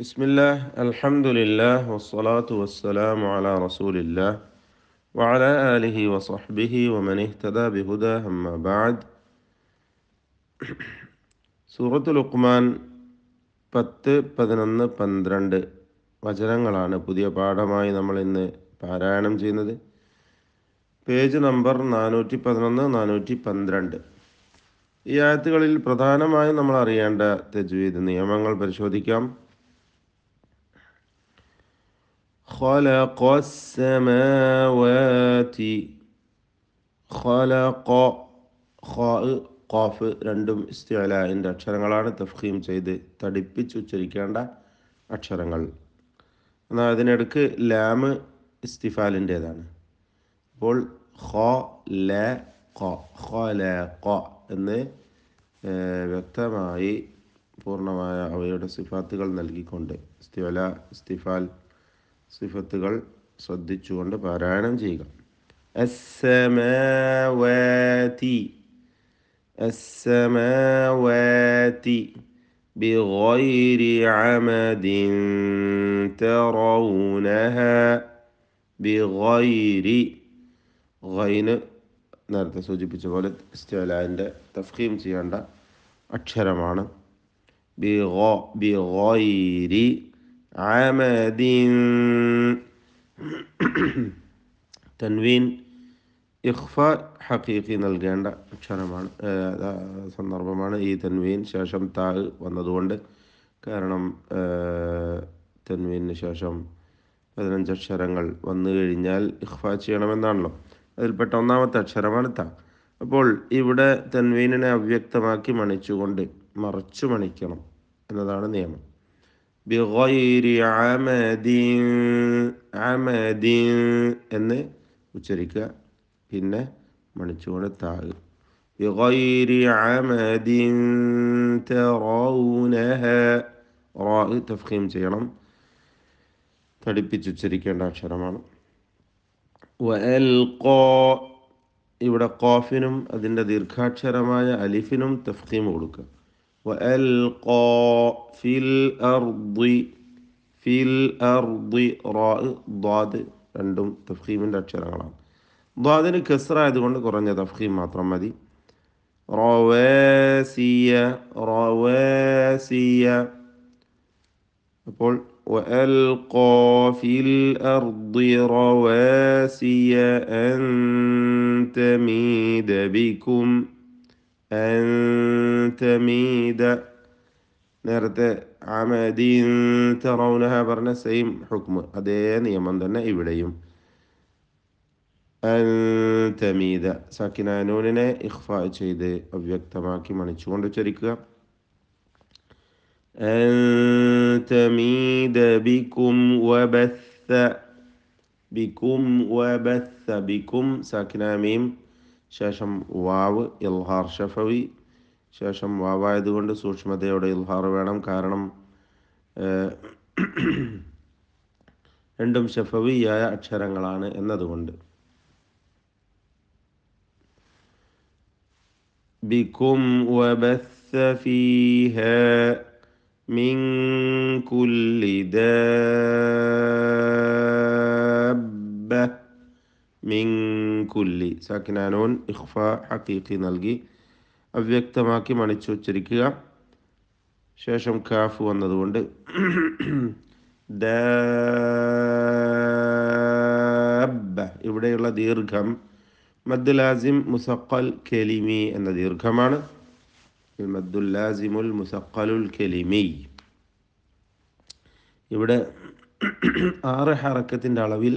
ബിസ്മില്ലാ الله വസ്സലാത്തു വസ്സലാം അല والسلام على رسول الله وعلى آله وصحبه ومن اهتدى بهداه أما പത്ത് പതിനൊന്ന് പന്ത്രണ്ട് വചനങ്ങളാണ് പുതിയ പാഠമായി നമ്മൾ ഇന്ന് പാരായണം ചെയ്യുന്നത് പേജ് നമ്പർ നാനൂറ്റി പതിനൊന്ന് നാനൂറ്റി പന്ത്രണ്ട് ഈ ആയത്തുകളിൽ പ്രധാനമായും നമ്മൾ അറിയേണ്ട തെജ്വീദ് നിയമങ്ങൾ പരിശോധിക്കാം خلق السماوات خلق خاء ഖാഫ് രണ്ടും ഇസ്തിഅലാൻ്റെ അക്ഷരങ്ങളാണ് തഫ്ഹീം ചെയ്ത് തടിപ്പിച്ചുച്ചരിക്കേണ്ട അക്ഷരങ്ങൾ എന്നാൽ അതിനിടക്ക് ലാമ് ഇസ്തിഫാലിൻ്റേതാണ് അപ്പോൾ ഖ ല ഖ ല ഖ എന്ന് വ്യക്തമായി പൂർണ്ണമായ അവയുടെ സിഫാത്തുകൾ നൽകിക്കൊണ്ട് ഇസ്തിഫാൽ സിഫത്തുകൾ ശ്രദ്ധിച്ചുകൊണ്ട് പാരായണം ചെയ്യുക بغير عمد ترونها ബിഗൈരി ഗൈന് നേരത്തെ സൂചിപ്പിച്ച പോലെ സ്റ്റേലാൻ്റെ തഫ്ഹീം ചെയ്യേണ്ട അക്ഷരമാണ് ബിഗോ ബിഗൈരി ആമദീൻ തൻവീൻ ഇഖ്ഫ ഹക്കീക്കി നൽകേണ്ട ക്ഷണമാണ് സന്ദർഭമാണ് ഈ തൻവീൻ ശേഷം താ വന്നതുകൊണ്ട് കാരണം തൻവീനു ശേഷം പതിനഞ്ച് അക്ഷരങ്ങൾ വന്നു കഴിഞ്ഞാൽ ഇഖ്ഫ ചെയ്യണമെന്നാണല്ലോ അതിൽപ്പെട്ട ഒന്നാമത്തെ അക്ഷരമാണ് ത അപ്പോൾ ഇവിടെ തൻവീനിനെ അവ്യക്തമാക്കി മണിച്ചുകൊണ്ട് മറച്ചു മണിക്കണം എന്നതാണ് നിയമം بغير عمد عمد أن وشركة هنا منشونة تعالى بغير عمد ترونها راء تفخيم جيرم تلبي تشركة نعشرمان وألقى ഇവിടെ കോഫിനും അതിൻ്റെ ദീർഘാക്ഷരമായ അലിഫിനും تفخيم കൊടുക്കുക وألقى في الأرض في الأرض ضاد عندهم تفخيم عند الشرعان ضادني كسرة هذه عندك ورني تفخيم ما رواسية رواسية أقول وألقى في الأرض رواسي أن تميد بكم أن تميد نرد عمدين ترونها برنسيم حكم أدين يمندنا إبليم أن تميد ساكنا نوننا إخفاء شيء ده أبيك تماكي ماني شون أن تميد بكم وبث بكم وبث بكم ساكنا ميم ശേഷം വാവ് ഇൽഹാർ ഷഫവി ശേഷം വാവായതുകൊണ്ട് സൂക്ഷ്മതയോടെ ഇൽഹാർ വേണം കാരണം രണ്ടും ഷഫവിയായ അക്ഷരങ്ങളാണ് എന്നതുകൊണ്ട് ബിക്കും من كل دابه മിങ്കുല്ലി സാക്കിനാനോൻ ഇഖ്ഫ ഹക്കീഖി നൽകി അവ്യക്തമാക്കി മണിച്ചുച്ചരിക്കുക ശേഷം കാഫ് വന്നതുകൊണ്ട് ദബ ഇവിടെയുള്ള ദീർഘം മദ്ദുലാസിം മുസക്കൽ കെലിമി എന്ന ദീർഘമാണ് മദ്ദുല്ലാസിമുൽ മുസക്കലുൽ കെലിമി ഇവിടെ ആറ് ഹറക്കത്തിൻ്റെ അളവിൽ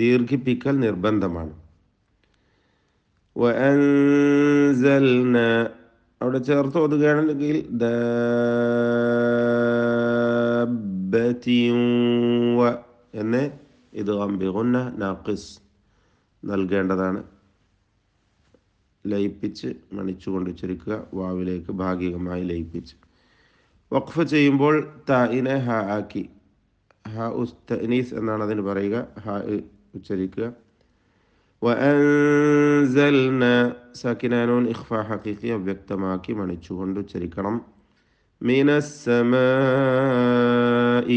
ദീർഘിപ്പിക്കൽ നിർബന്ധമാണ് അവിടെ ചേർത്ത് ഒതുകയാണെങ്കിൽ എന്ന് ഇത് അംബിഗുന്ന നാക്കിസ് നൽകേണ്ടതാണ് ലയിപ്പിച്ച് മണിച്ചു കൊണ്ട് ചുരുക്കുക വാവിലേക്ക് ഭാഗികമായി ലയിപ്പിച്ച് വഖഫ് ചെയ്യുമ്പോൾ ഇനെ ഹ ആക്കി ഹ ഉസ് തനീസ് എന്നാണ് അതിന് പറയുക ഹ مشتركة وأنزلنا ساكنة نون إخفاء حقيقي أبيكتماكي من تشوهندو تشريكرم من السماء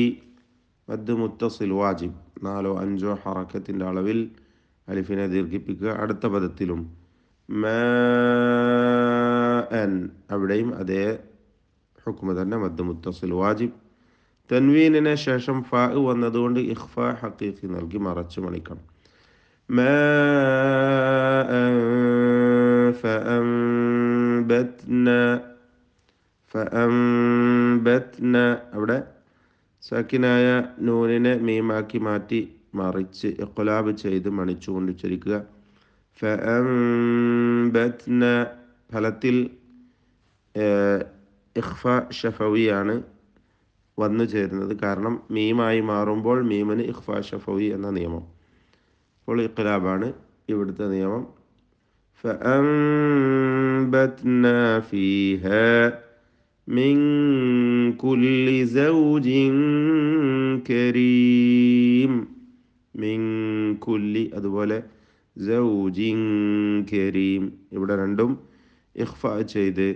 قد متصل واجب നാലോ അഞ്ചോ ഹറക്കത്തിൻ്റെ അളവിൽ അലിഫിനെ ദീർഘിപ്പിക്കുക അടുത്ത പദത്തിലും ابريم ادي حكم ذنب തന്നെ متصل واجب തൻവീനിന് ശേഷം ഫാ വന്നതുകൊണ്ട് ഇഖ്ഫ ഹക്കീഖി നൽകി മറച്ചു മണിക്കണം അവിടെ സക്കിനായ നൂനിനെ മീമാക്കി മാറ്റി മറിച്ച് ഇക്കുലാബ് ചെയ്ത് മണിച്ചുകൊണ്ട് ഉച്ചരിക്കുക ഫലത്തിൽ ഇഖ്ഫ ഷഫവിയാണ് വന്നു ചേരുന്നത് കാരണം മീമായി മാറുമ്പോൾ മീമന് ഇഖ്ഫാ ഷഫവി എന്ന നിയമം അപ്പോൾ ഇഖ്ലാബാണ് ഇവിടുത്തെ നിയമം فأنبتنا فيها من كل زوج كريم من كل അതുപോലെ സൗജിൻ കരീം ഇവിടെ രണ്ടും ഇഖ്ഫ ചെയ്ത്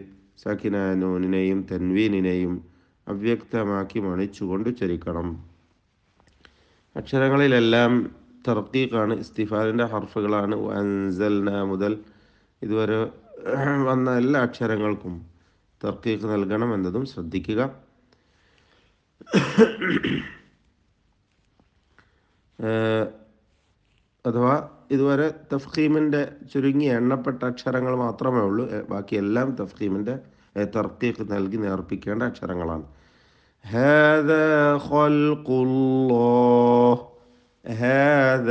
സക്കിനാനൂനിനെയും തൻവീനിനെയും അവ്യക്തമാക്കി മണിച്ചുകൊണ്ട് ഉച്ചരിക്കണം അക്ഷരങ്ങളിലെല്ലാം തർക്കീഖാണ് ഇസ്തിഫാലിൻ്റെ ഹർഫുകളാണ് അൻസൽന മുതൽ ഇതുവരെ വന്ന എല്ലാ അക്ഷരങ്ങൾക്കും തർക്കീഖ് നൽകണം എന്നതും ശ്രദ്ധിക്കുക അഥവാ ഇതുവരെ തഫ്ഹീമിൻ്റെ ചുരുങ്ങിയ എണ്ണപ്പെട്ട അക്ഷരങ്ങൾ മാത്രമേ ഉള്ളൂ ബാക്കിയെല്ലാം തഫ്ഹീമിൻ്റെ തർത്തീഖ് നൽകി നേർപ്പിക്കേണ്ട അക്ഷരങ്ങളാണ് ഹാദ ഹാദ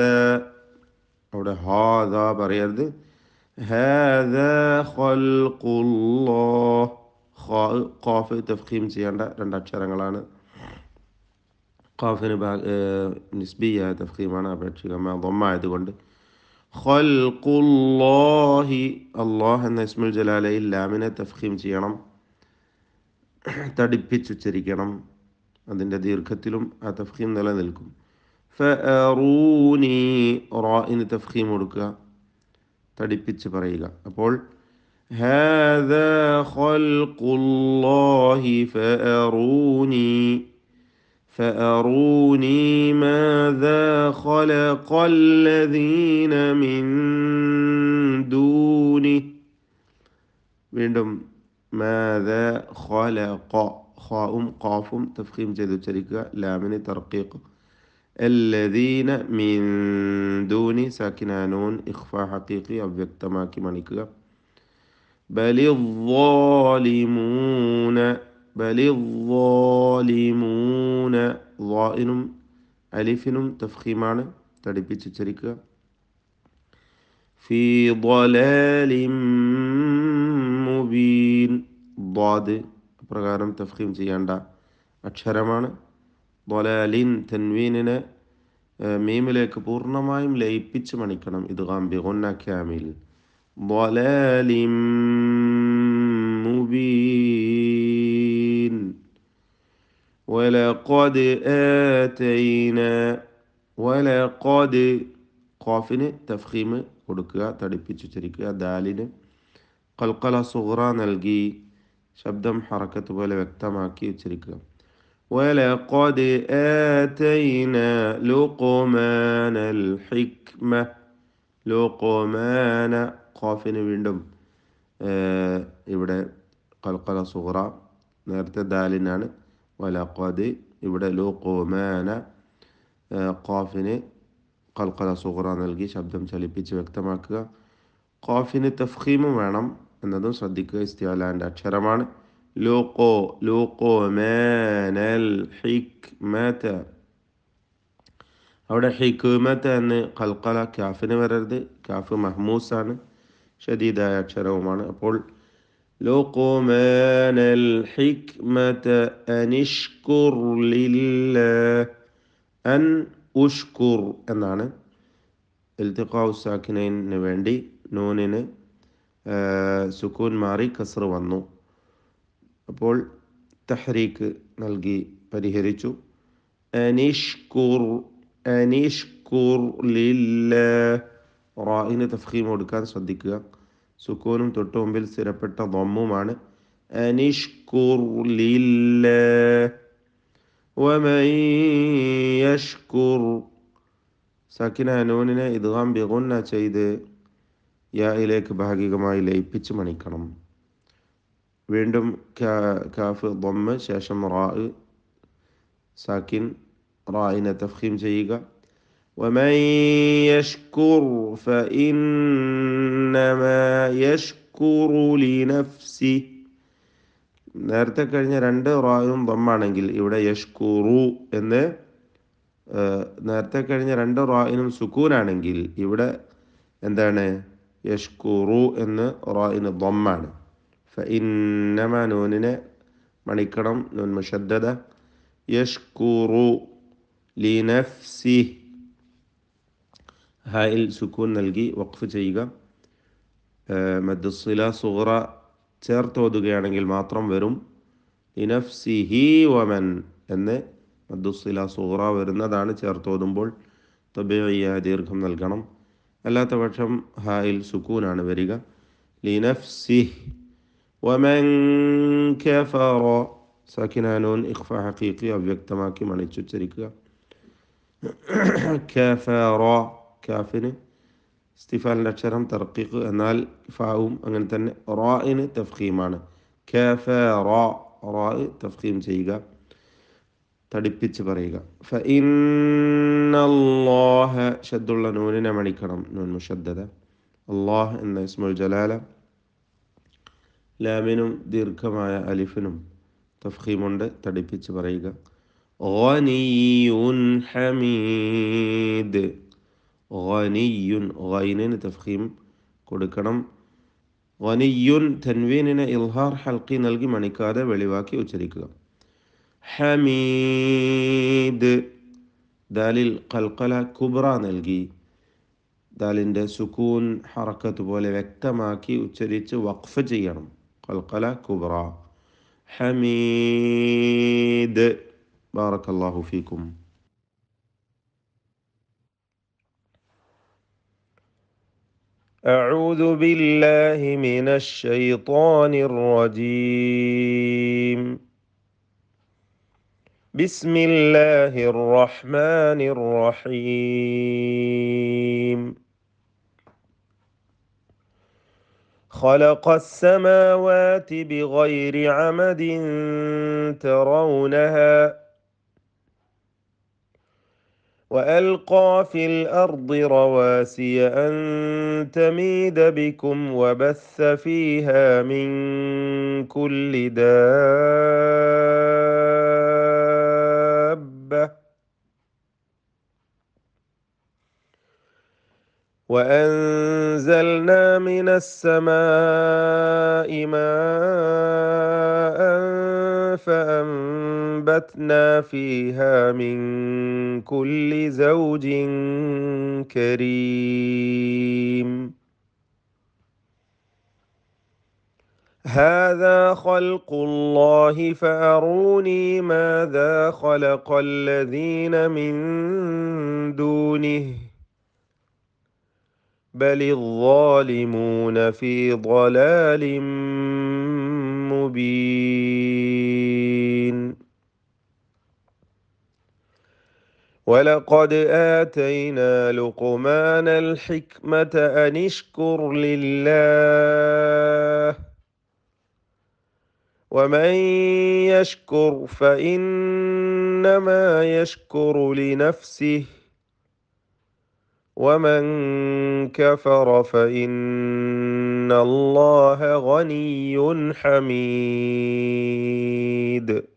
അവിടെ ഹാദ പറയരുത് ഹാദ ഖാഫ് തഫ്ഖീം ചെയ്യേണ്ട രണ്ട് അക്ഷരങ്ങളാണ് ഖാഫിന് നിസ്ബിയായ തഫ്ഖീമാണ് അപേക്ഷികമായ ദൊമ്മായതുകൊണ്ട് കൊണ്ട് ഖൽഖുല്ലാഹി അല്ലാഹു എന്ന ഇസ്മുൽ ജലാലയിൽ ലാമിനെ തഫ്ഹീം ചെയ്യണം തടിപ്പിച്ചുച്ചരിക്കണം അതിൻ്റെ ദീർഘത്തിലും ആ തഫ്ഹീം നിലനിൽക്കും ഫറൂനി റോയിന് തഫ്ഹീം കൊടുക്കുക തടിപ്പിച്ച് പറയുക അപ്പോൾ هذا ഖൽഖുല്ലാഹി الله فاروني ماذا خلق الذين من دوني വീണ്ടും ماذا خلق خاءും قافും തഫ്ഖീം ചെയ്ത് ഉച്ചരിക്കുക ലാമിന് ترقيق الذين من دوني ساكنانون إخفاء حقيقي أبيكتماكي مانيكا بل الظالمون ബലിമൂന വാഇനും അലിഫിനും തഫീമാണ് തടിപ്പിച്ചുച്ചരിക്കുക ഫീ പ്രകാരം തഫീം ചെയ്യേണ്ട അക്ഷരമാണ് ദ്വലാലിൻ തെൻവീനിനെ മീമിലേക്ക് പൂർണ്ണമായും ലയിപ്പിച്ച് മണിക്കണം ഇത് കാമ്പി ഒന്നാക്കിയാമിൽ ക്യാമിൽ ولقد آتينا ولقد قافنا تفخيم ودكا تدبيت شريكا دالين قلقلة صغرى نلقي شبدم حركة ولا وقتما كي شريكا ولقد آتينا لقمان الحكمة لقمان قافنا بندم آه إبدا قلقلة صغرى نرتدى دالين വലക്കത് ഇവിടെ ലൂക്കോമാന കോഫിന് കൽക്കല സുഹറ നൽകി ശബ്ദം ചലിപ്പിച്ച് വ്യക്തമാക്കുക കോഫിന് തഫീമും വേണം എന്നതും ശ്രദ്ധിക്കുക ഇസ്തിയാലാൻ്റെ അക്ഷരമാണ് ലൂക്കോ ലൂക്കോ മേനൽ ഹിക്മത അവിടെ ഹിക്മത എന്ന് കൽക്കല കാഫിന് വരരുത് കാഫ് മഹ്മൂസാണ് ഷദീദായ അക്ഷരവുമാണ് അപ്പോൾ لقمان الحكمة أن اشكر لله أن اشكر أنا التقاء الساكنين نواندي نونين آه، سكون ماري كسر ونو أقول تحريك نلقي بريهريتو أن اشكر أن اشكر لله رأينا تفخيم ودكان صدقك സുക്കൂനും തൊട്ടു മുമ്പിൽ സ്ഥിരപ്പെട്ട ضمുമാണ് അനിഷ്കുർ യഷ്കുർ സക്കിന നൂനിനെ ഇദ്ഗാം ബിഗുന്ന ചെയ്ത് യായിലേക്ക് ഭാഗികമായി ലയിപ്പിച്ച് മണിക്കണം വീണ്ടും കാഫ് ضم ശേഷം റാ സാക്കിൻ റായിനെ തഫീം ചെയ്യുക ومن يشكر فإنما يشكر لنفسه നേരത്തെ കഴിഞ്ഞ രണ്ട് റായും ദമ്മാണെങ്കിൽ ഇവിടെ യഷ്കുറു എന്ന് നേരത്തെ കഴിഞ്ഞ രണ്ട് റായിനും സുക്കൂനാണെങ്കിൽ ഇവിടെ എന്താണ് യഷ്കുറു എന്ന് റായിന് ദമ്മാണ് ഇന്നമ നൂനിനെ മണിക്കണം നൂൻ മുഷദ്ദത യഷ്കുറു ലിനഫ്സിഹ് ഹായിൽ സുക്കൂൻ നൽകി വഖഫ് ചെയ്യുക മദ്സില സുഹറ ഓതുകയാണെങ്കിൽ മാത്രം വരും ഇനഫ് സിഹി വമൻ എന്ന് മദ്സില സുഹറ വരുന്നതാണ് ഓതുമ്പോൾ തബിയ ദീർഘം നൽകണം അല്ലാത്ത പക്ഷം ഹായിൽ സുക്കൂനാണ് വരിക ലിനഫ്സിഹ് വമൻ കഫറ സഖിനാനൂൻ ഇഖ്ഫ ഹഖീഖി അവ്യക്തമാക്കി മണിച്ചുച്ചരിക്കുക കഫറ كافن استفال نشرم ترقيق انال فاهم انغن تن راين تفخيم انا كافا را را تفخيم سيغا تدبيتش بريغا فإن الله شد الله نوننا مني كرم نون مشددة الله إن اسم الجلالة لامنم دير كمايا ألفنم تفخيم اند تدبيتش بريغا غني حميد غني غينين تفخيم كودكرم غني تنوينين إلهار حلقين ألغي مانيكادة وليواكي أجريكلا حميد دليل قلقلة كبرى نلغي دليل سكون حركة بولي وكتماكي أجريك وقف جيرم قلقلة كبرى حميد بارك الله فيكم أعوذ بالله من الشيطان الرجيم بسم الله الرحمن الرحيم خلق السماوات بغير عمد ترونها والقى في الارض رواسي ان تميد بكم وبث فيها من كل دابه وانزلنا من السماء ماء فأنبتنا فيها من كل زوج كريم هذا خلق الله فأروني ماذا خلق الذين من دونه بل الظالمون في ضلال مبين ولقد آتينا لقمان الحكمة أن اشكر لله ومن يشكر فإنما يشكر لنفسه ومن كفر فإن الله غني حميد